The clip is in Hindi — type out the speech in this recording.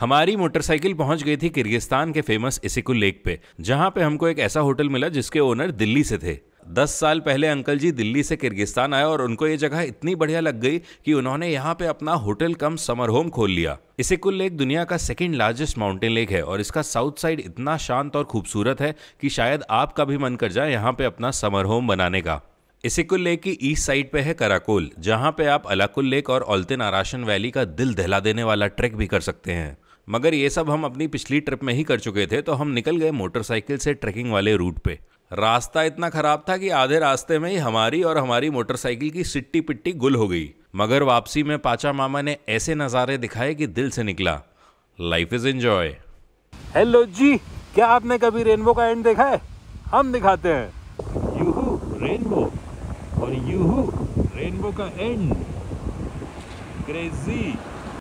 हमारी मोटरसाइकिल पहुंच गई थी किर्गिस्तान के फेमस इसिकुल लेक पे जहां पे हमको एक ऐसा होटल मिला जिसके ओनर दिल्ली से थे दस साल पहले अंकल जी दिल्ली से किर्गिस्तान आए और उनको ये जगह इतनी बढ़िया लग गई कि उन्होंने यहाँ पे अपना होटल कम समर होम खोल लिया इसे कुल लेक दुनिया का सेकेंड लार्जेस्ट माउंटेन लेक है और इसका साउथ साइड इतना शांत और खूबसूरत है कि शायद आपका भी मन कर जाए यहाँ पे अपना समर होम बनाने का इसिकुल लेक की ईस्ट साइड पे है कराकोल जहाँ पे आप अलाकुल लेक और औलते नाराशन वैली का दिल दहला देने वाला ट्रैक भी कर सकते हैं मगर ये सब हम अपनी पिछली ट्रिप में ही कर चुके थे तो हम निकल गए मोटरसाइकिल से ट्रैकिंग वाले रूट पे रास्ता इतना खराब था कि आधे रास्ते में ही हमारी और हमारी मोटरसाइकिल की सिट्टी पिट्टी गुल हो गई मगर वापसी में पाचा मामा ने ऐसे नज़ारे दिखाए कि दिल से निकला लाइफ इज एंजॉय हेलो जी क्या आपने कभी रेनबो का एंड देखा है हम दिखाते हैं यूहू रेनबो और यूहू रेनबो का एंड क्रेजी